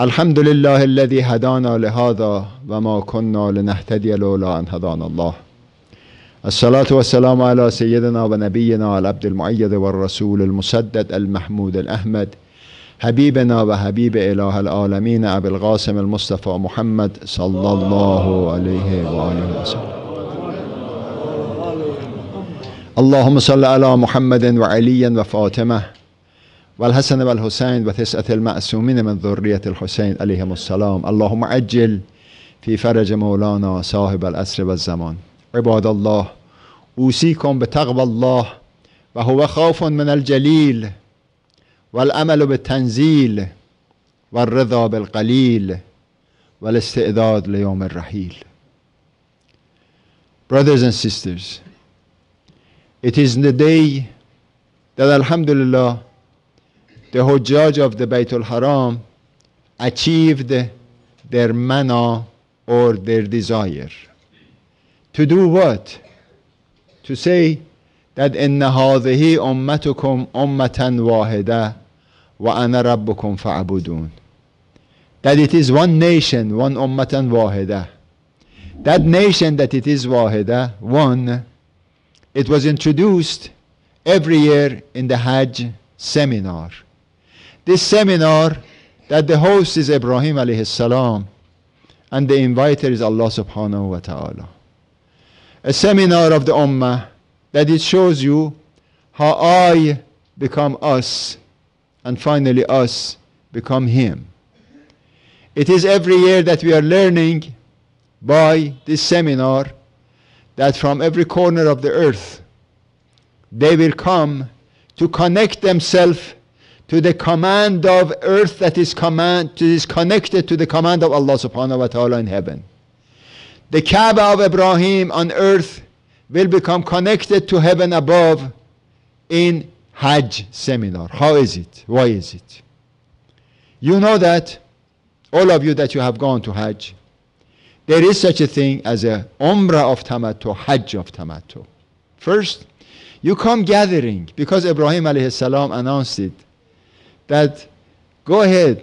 الحمد لله الذي هدانا لهذا و ما كنا لنهتدي لولا ان هدانا الله الصلاة والسلام على سيدنا ونبينا العبد المعيد والرسول المسدد المحمود الأحمد حبيبنا وحبيب إله العالمين أبي القاسم المصطفى محمد صلى الله عليه وآله وسلم اللهم صل على محمد وعلي وفاطمة والحسن والحسين وتسعة المعصومين من ذرية الحسين عليهم السلام اللهم عجل في فرج مولانا صاحب الأسر والزمان عباد الله أوصيكم بتقوى الله وهو خوف من الجليل والأمل بالتنزيل والرضا بالقليل والاستعداد ليوم الرحيل Brothers and sisters, it is the day that Alhamdulillah the Hujjaj of the Baitul Haram achieved their mana or their desire. To do what? To say that إن هذه أمتكم أمة واحدة وأنا ربكم فاعبدون that it is one nation, one ummatan wahida. That nation that it is wahida, one, it was introduced every year in the Hajj seminar this seminar that the host is Ibrahim alayhi salam and the inviter is Allah subhanahu wa ta'ala. A seminar of the Ummah that it shows you how I become us and finally us become Him. It is every year that we are learning by this seminar that from every corner of the earth they will come to connect themselves to the command of earth that is command that is connected to the command of Allah subhanahu wa ta'ala in heaven. The Kaaba of Ibrahim on earth will become connected to heaven above in Hajj seminar. How is it? Why is it? You know that all of you that you have gone to Hajj, there is such a thing as a Umrah of Tamato, Hajj of Tamato. First, you come gathering because Ibrahim alayhi salam announced it that go ahead,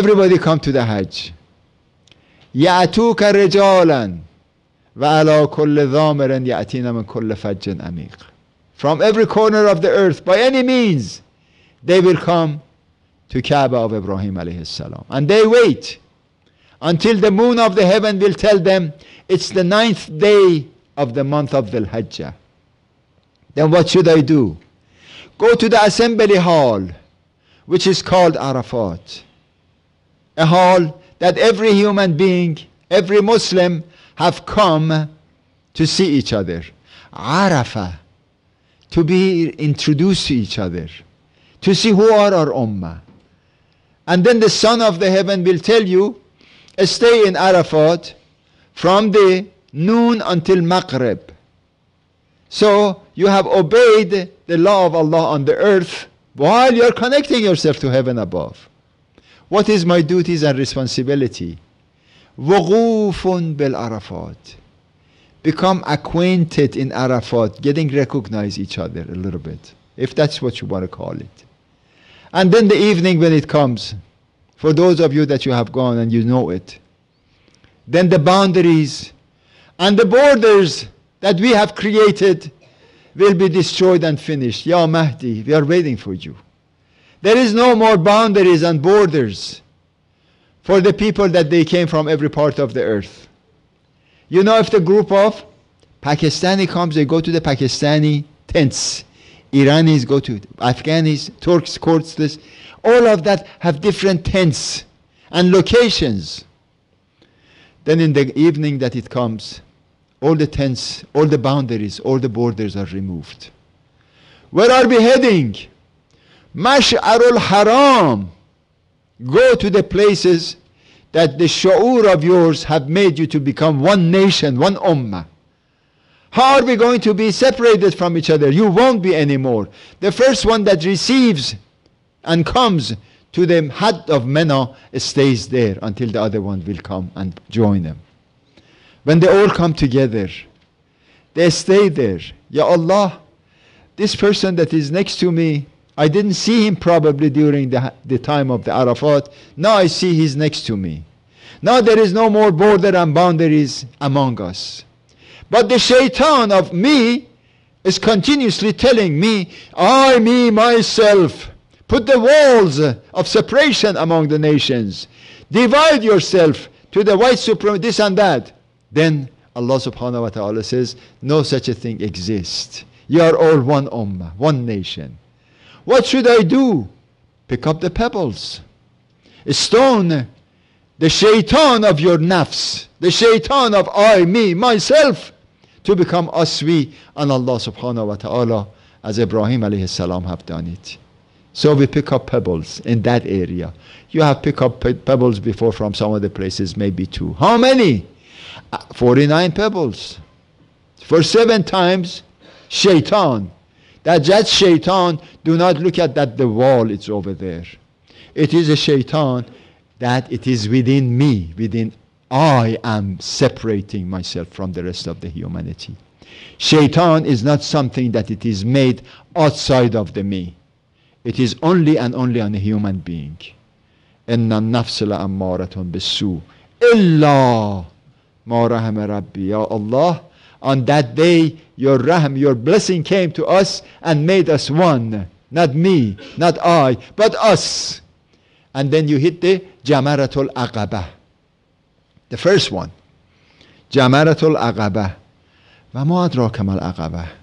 everybody come to the Hajj. يأتوك رجالا وعلى كل ضامر يأتينا من كل فج عميق From every corner of the earth, by any means, they will come to Kaaba of Ibrahim alayhi And they wait until the moon of the heaven will tell them it's the ninth day of the month of Dhul Hajjah. Then what should I do? Go to the assembly hall, which is called Arafat. A hall that every human being, every Muslim, have come to see each other. Arafah, to be introduced to each other, to see who are our ummah. And then the Son of the Heaven will tell you, stay in Arafat from the noon until Maghrib. So you have obeyed the law of Allah on the earth while you're connecting yourself to heaven above. What is my duties and responsibility? bil arafat. Become acquainted in Arafat, getting recognize each other a little bit, if that's what you want to call it. And then the evening when it comes, for those of you that you have gone and you know it, then the boundaries and the borders that we have created will be destroyed and finished. Ya Mahdi, we are waiting for you. There is no more boundaries and borders for the people that they came from every part of the earth. You know, if the group of Pakistani comes, they go to the Pakistani tents. Iranis go to Afghans, Turks, Kurds, this. All of that have different tents and locations. Then in the evening that it comes, all the tents, all the boundaries, all the borders are removed. Where are we heading? Mash'arul Haram. Go to the places that the sha'ur of yours have made you to become one nation, one ummah. How are we going to be separated from each other? You won't be anymore. The first one that receives and comes to the hut of Mena stays there until the other one will come and join them. When they all come together, they stay there. Ya Allah, this person that is next to me, I didn't see him probably during the, the time of the Arafat. Now I see he's next to me. Now there is no more border and boundaries among us. But the shaitan of me is continuously telling me, I, me, myself. Put the walls of separation among the nations. Divide yourself to the white supremacy, this and that. Then Allah subhanahu wa ta'ala says, No such a thing exists. You are all one ummah, one nation. What should I do? Pick up the pebbles. a Stone the shaitan of your nafs, the shaitan of I, me, myself, to become aswi we, and Allah subhanahu wa ta'ala, as Ibrahim alayhi salam have done it. So we pick up pebbles in that area. You have picked up pebbles before from some of the places, maybe two. How many? 49 pebbles. For seven times, shaitan. That that shaitan, do not look at that the wall, it's over there. It is a shaitan that it is within me, within I am separating myself from the rest of the humanity. Shaitan is not something that it is made outside of the me. It is only and only on a human being. إن النفس لأمارة بالسوء إلا Ma rahma Rabbi, Ya Allah. On that day, your rahm, your blessing came to us and made us one. Not me, not I, but us. And then you hit the Jamaratul Aqaba. The first one. Jamaratul Aqaba. و ما ادراک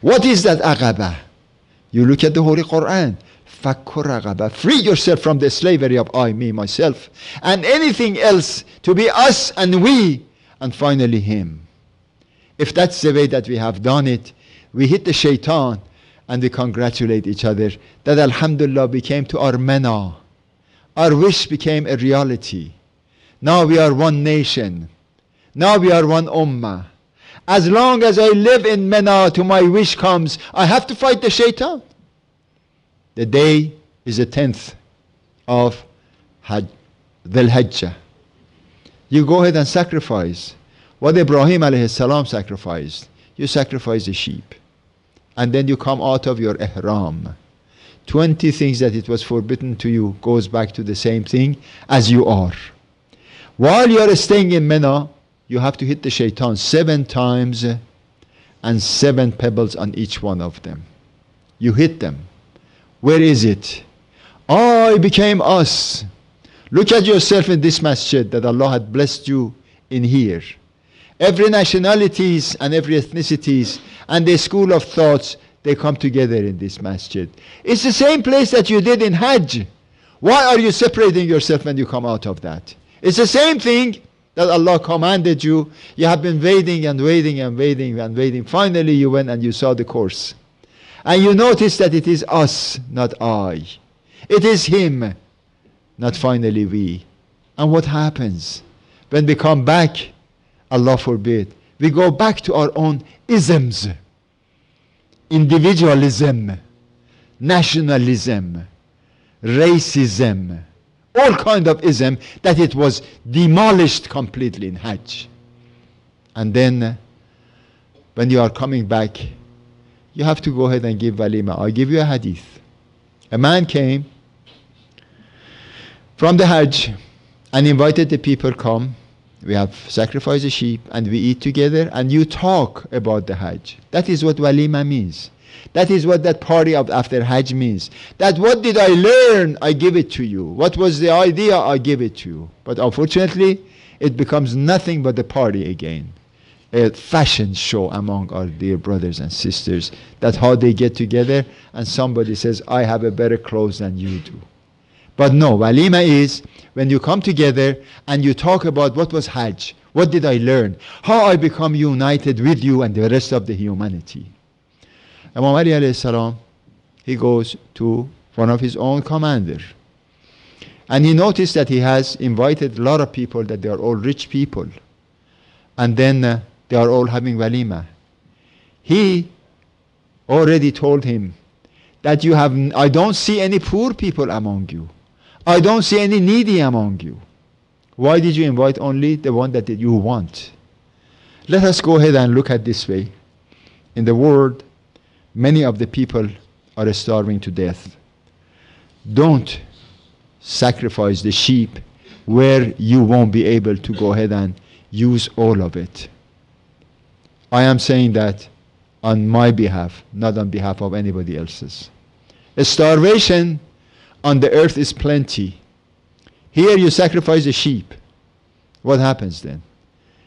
What is that aqaba? You look at the Holy Quran Fakur عقبه Free yourself from the slavery of I, me, myself and anything else to be us and we and finally Him. If that's the way that we have done it, we hit the shaitan and we congratulate each other that Alhamdulillah became to our mena. Our wish became a reality. Now we are one nation. Now we are one ummah. As long as I live in Mena to my wish comes, I have to fight the shaitan. The day is the 10th of Hajj, Dhul Hajjah you go ahead and sacrifice what Ibrahim salam sacrificed. You sacrifice the sheep. And then you come out of your ihram. 20 things that it was forbidden to you goes back to the same thing as you are. While you are staying in Mina, you have to hit the shaitan seven times and seven pebbles on each one of them. You hit them. Where is it? I became us. Look at yourself in this masjid that Allah had blessed you in here. Every nationalities and every ethnicities and the school of thoughts, they come together in this masjid. It's the same place that you did in Hajj. Why are you separating yourself when you come out of that? It's the same thing that Allah commanded you. You have been waiting and waiting and waiting and waiting. Finally, you went and you saw the course. And you notice that it is us, not I. It is Him not finally we. And what happens? When we come back, Allah forbid, we go back to our own isms, individualism, nationalism, racism, all kind of ism that it was demolished completely in Hajj. And then when you are coming back, you have to go ahead and give walima. i give you a hadith. A man came from the Hajj and invited the people come. We have sacrificed a sheep and we eat together and you talk about the Hajj. That is what walima means. That is what that party of after Hajj means. That what did I learn, I give it to you. What was the idea, I give it to you. But unfortunately, it becomes nothing but a party again. A fashion show among our dear brothers and sisters. That's how they get together and somebody says, I have a better clothes than you do. But no, walima is when you come together and you talk about what was Hajj, what did I learn, how I become united with you and the rest of the humanity. Imam Ali alayhi salam, he goes to one of his own commander. And he noticed that he has invited a lot of people, that they are all rich people. And then uh, they are all having walima. He already told him that you have, I don't see any poor people among you. I don't see any needy among you. Why did you invite only the one that you want? Let us go ahead and look at this way. In the world, many of the people are starving to death. Don't sacrifice the sheep where you won't be able to go ahead and use all of it. I am saying that on my behalf, not on behalf of anybody else's. A starvation on the earth is plenty. Here you sacrifice a sheep. What happens then?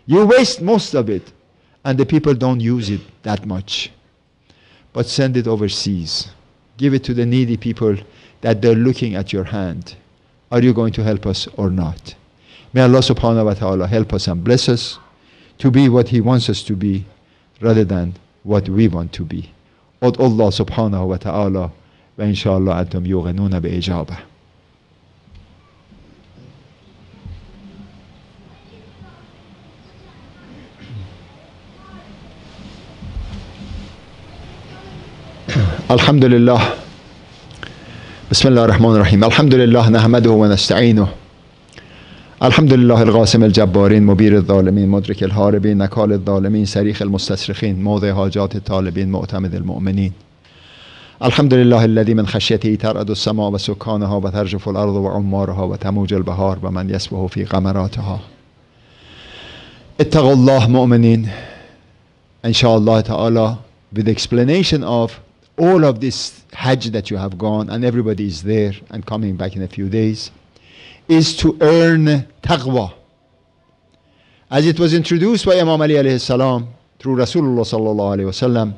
You waste most of it, and the people don't use it that much. But send it overseas. Give it to the needy people that they're looking at your hand. Are you going to help us or not? May Allah subhanahu wa ta'ala help us and bless us to be what He wants us to be rather than what we want to be. Allah subhanahu wa ta'ala وإن شاء الله أنتم يوغنون بإجابة الحمد لله بسم الله الرحمن الرحيم الحمد لله نحمده ونستعينه الحمد لله القاسم الجبارين مبير الظالمين مدرك الهاربين نكال الظالمين سريخ المستسرخين موضع حاجات الطالبين معتمد المؤمنين الحمد لله الذي من خشيته ترعد السماء و وترجف الارض وعمارها وتموج البهار و من في غمراتها اتقوا الله مؤمنین inshallah تَعَالَى, with explanation of all of this hajj that you have gone and everybody is there and coming back in a few days is to earn taqwa as it was introduced by Imam Ali alayhi salam through Rasulullah sallallahu alayhi sallam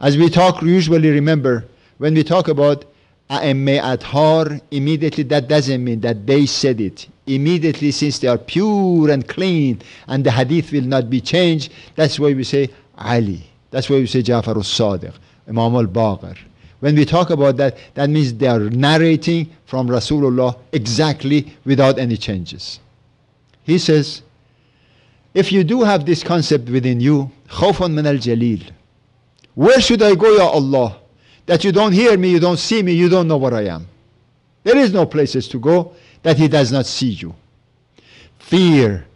as we talk, usually remember, when we talk about A'emme Adhar, immediately that doesn't mean that they said it. Immediately, since they are pure and clean and the hadith will not be changed, that's why we say Ali. That's why we say Ja'far al-Sadiq, Imam al-Baqir. When we talk about that, that means they are narrating from Rasulullah exactly without any changes. He says, if you do have this concept within you, خوف من الجليل where should I go, Ya Allah? That you don't hear me, you don't see me, you don't know where I am. There is no places to go that He does not see you. Fear.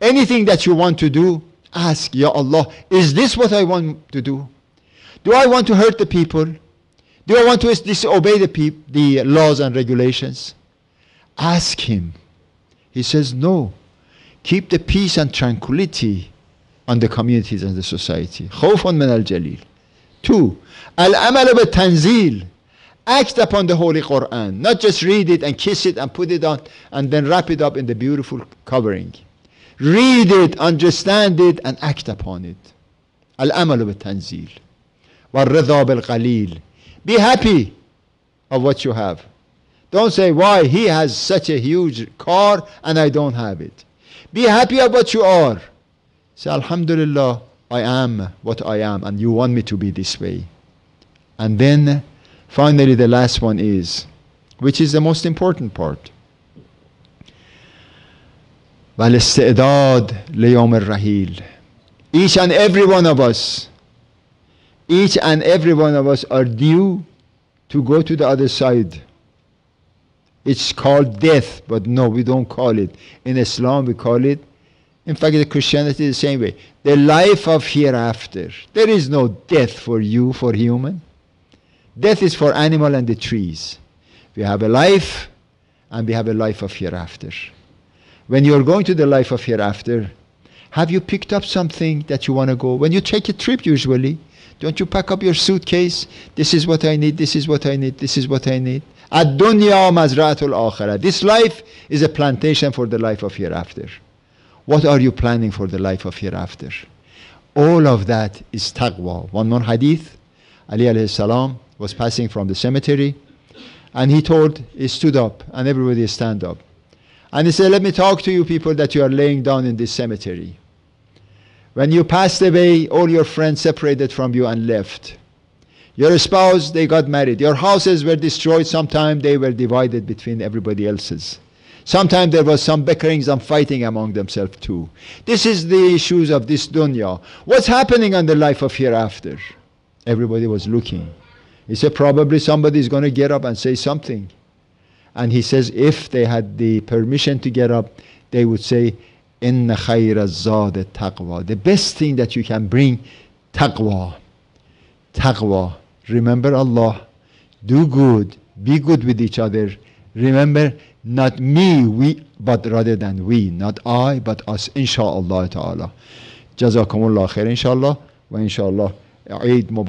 Anything that you want to do, ask, Ya Allah, is this what I want to do? Do I want to hurt the people? Do I want to disobey the, peop- the laws and regulations? Ask Him. He says, No. Keep the peace and tranquility on the communities and the society. خوف من الجليل Two, al-amalu tanzil Act upon the Holy Quran, not just read it and kiss it and put it on and then wrap it up in the beautiful covering. Read it, understand it, and act upon it. Al-amalu tanzil bi-al-qalīl. Be happy of what you have. Don't say, why he has such a huge car and I don't have it. Be happy of what you are. Say, Alhamdulillah, I am what I am, and you want me to be this way. And then finally, the last one is, which is the most important part. والاستعداد ليوم الرحيل each and every one of us each and every one of us are due to go to the other side it's called death but no we don't call it in islam we call it in fact, the Christianity is the same way. The life of hereafter. There is no death for you, for human. Death is for animal and the trees. We have a life, and we have a life of hereafter. When you're going to the life of hereafter, have you picked up something that you want to go? When you take a trip, usually, don't you pack up your suitcase? This is what I need, this is what I need, this is what I need. Ad-dunya mazra'atul akhirah. This life is a plantation for the life of hereafter. What are you planning for the life of hereafter? All of that is taqwa. One more hadith. Ali alayhi salam was passing from the cemetery and he told, he stood up and everybody stand up. And he said, let me talk to you people that you are laying down in this cemetery. When you passed away, all your friends separated from you and left. Your spouse, they got married. Your houses were destroyed sometime, they were divided between everybody else's. Sometimes there was some bickerings and fighting among themselves too. This is the issues of this dunya. What's happening on the life of hereafter? Everybody was looking. He said, probably somebody is going to get up and say something. And he says, if they had the permission to get up, they would say, Inna khayra zad taqwa. The best thing that you can bring, taqwa. Taqwa. Remember Allah. Do good. Be good with each other. Remember not me, we, but rather than we, not I, but us, Insha'Allah, ta'ala. Jazakumullah khair, Insha'Allah, wa inshallah, Eid Mubarak.